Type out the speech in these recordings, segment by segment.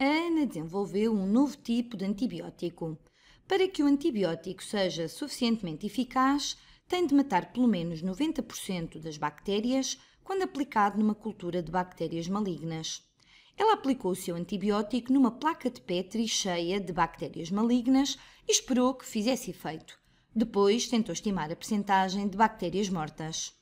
a ANA desenvolveu um novo tipo de antibiótico. Para que o antibiótico seja suficientemente eficaz, tem de matar pelo menos 90% das bactérias quando aplicado numa cultura de bactérias malignas. Ela aplicou o seu antibiótico numa placa de Petri cheia de bactérias malignas e esperou que fizesse efeito. Depois tentou estimar a percentagem de bactérias mortas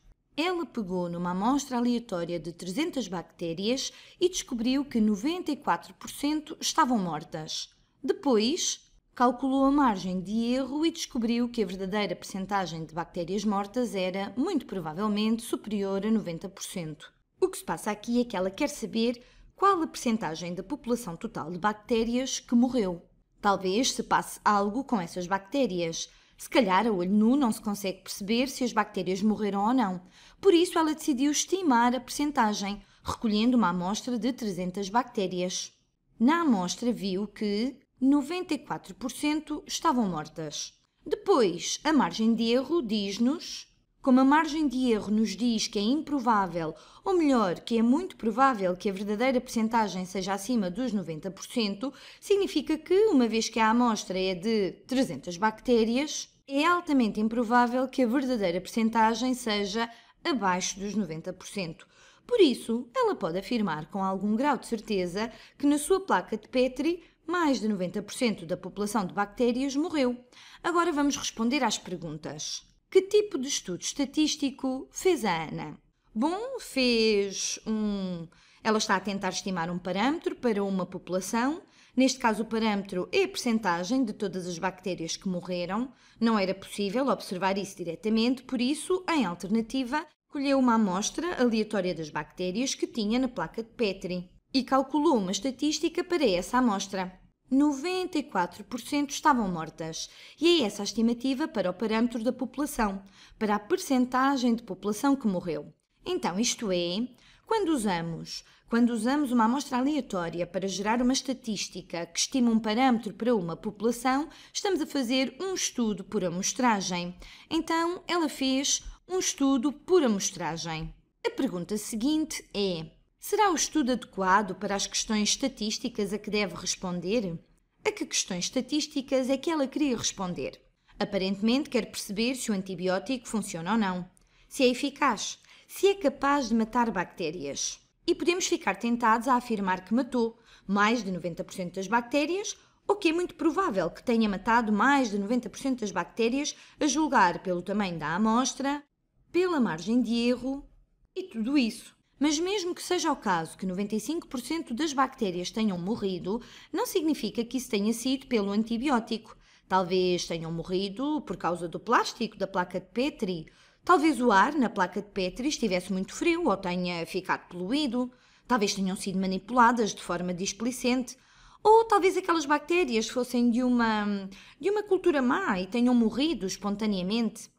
ela pegou numa amostra aleatória de 300 bactérias e descobriu que 94% estavam mortas. Depois, calculou a margem de erro e descobriu que a verdadeira percentagem de bactérias mortas era, muito provavelmente, superior a 90%. O que se passa aqui é que ela quer saber qual a percentagem da população total de bactérias que morreu. Talvez se passe algo com essas bactérias, se calhar a olho nu não se consegue perceber se as bactérias morreram ou não. Por isso, ela decidiu estimar a percentagem, recolhendo uma amostra de 300 bactérias. Na amostra viu que 94% estavam mortas. Depois, a margem de erro diz-nos como a margem de erro nos diz que é improvável, ou melhor, que é muito provável que a verdadeira percentagem seja acima dos 90%, significa que, uma vez que a amostra é de 300 bactérias, é altamente improvável que a verdadeira percentagem seja abaixo dos 90%. Por isso, ela pode afirmar com algum grau de certeza que na sua placa de Petri mais de 90% da população de bactérias morreu. Agora vamos responder às perguntas. Que tipo de estudo estatístico fez a Ana? Bom, fez um. Ela está a tentar estimar um parâmetro para uma população Neste caso, o parâmetro é a percentagem de todas as bactérias que morreram. Não era possível observar isso diretamente, por isso, em alternativa, colheu uma amostra aleatória das bactérias que tinha na placa de Petri e calculou uma estatística para essa amostra. 94% estavam mortas, e é essa a estimativa para o parâmetro da população, para a percentagem de população que morreu. Então, isto é, quando usamos? Quando usamos uma amostra aleatória para gerar uma estatística que estima um parâmetro para uma população, estamos a fazer um estudo por amostragem. Então, ela fez um estudo por amostragem. A pergunta seguinte é: será o estudo adequado para as questões estatísticas a que deve responder? A que questões estatísticas é que ela queria responder? Aparentemente, quer perceber se o antibiótico funciona ou não, se é eficaz se é capaz de matar bactérias. E podemos ficar tentados a afirmar que matou mais de 90% das bactérias, o que é muito provável que tenha matado mais de 90% das bactérias, a julgar pelo tamanho da amostra, pela margem de erro e tudo isso. Mas mesmo que seja o caso que 95% das bactérias tenham morrido, não significa que isso tenha sido pelo antibiótico. Talvez tenham morrido por causa do plástico da placa de Petri, Talvez o ar na placa de Petri estivesse muito frio ou tenha ficado poluído. Talvez tenham sido manipuladas de forma displicente ou talvez aquelas bactérias fossem de uma, de uma cultura má e tenham morrido espontaneamente.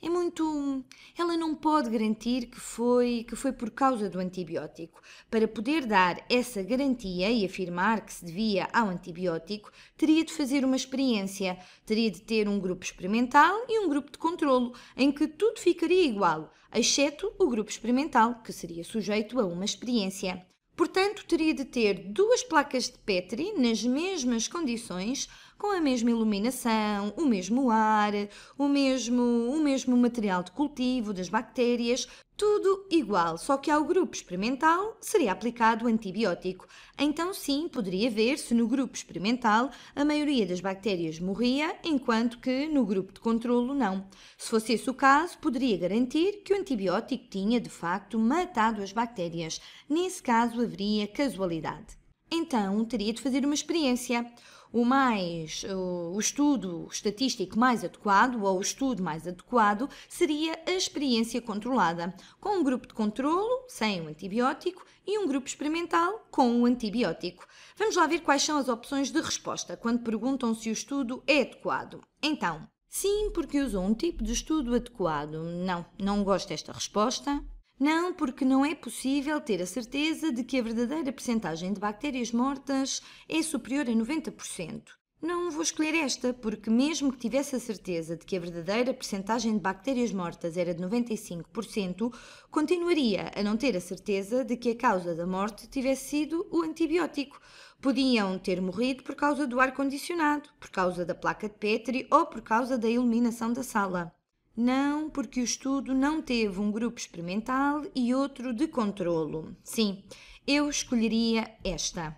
É muito. Ela não pode garantir que foi, que foi por causa do antibiótico. Para poder dar essa garantia e afirmar que se devia ao antibiótico, teria de fazer uma experiência. Teria de ter um grupo experimental e um grupo de controlo, em que tudo ficaria igual, exceto o grupo experimental, que seria sujeito a uma experiência. Portanto, teria de ter duas placas de Petri nas mesmas condições com a mesma iluminação, o mesmo ar, o mesmo, o mesmo material de cultivo das bactérias, tudo igual, só que ao grupo experimental seria aplicado o antibiótico. Então, sim, poderia ver se no grupo experimental a maioria das bactérias morria, enquanto que no grupo de controlo não. Se fosse esse o caso, poderia garantir que o antibiótico tinha de facto matado as bactérias. Nesse caso, haveria casualidade. Então, teria de fazer uma experiência o mais eh, o, estudo estatístico mais adequado ou o estudo mais adequado seria a experiência controlada, com um grupo de controlo sem o antibiótico e um grupo experimental com o antibiótico. Vamos lá ver quais são as opções de resposta quando perguntam se o estudo é adequado. Então, sim, porque usou um tipo de estudo adequado. Não, não gosto desta resposta. Não, porque não é possível ter a certeza de que a verdadeira percentagem de bactérias mortas é superior a 90%. Não vou escolher esta, porque mesmo que tivesse a certeza de que a verdadeira percentagem de bactérias mortas era de 95%, continuaria a não ter a certeza de que a causa da morte tivesse sido o antibiótico. Podiam ter morrido por causa do ar condicionado, por causa da placa de Petri ou por causa da iluminação da sala. Não, porque o estudo não teve um grupo experimental e outro de controlo. Sim, eu escolheria esta.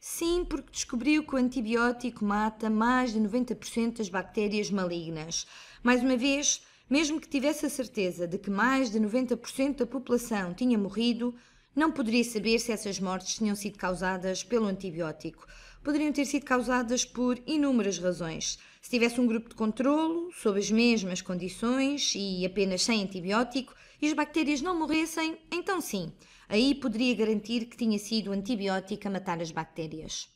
Sim, porque descobriu que o antibiótico mata mais de 90% das bactérias malignas. Mais uma vez, mesmo que tivesse a certeza de que mais de 90% da população tinha morrido, não poderia saber se essas mortes tinham sido causadas pelo antibiótico. Poderiam ter sido causadas por inúmeras razões. Se tivesse um grupo de controlo, sob as mesmas condições e apenas sem antibiótico, e as bactérias não morressem, então sim, aí poderia garantir que tinha sido o antibiótico a matar as bactérias.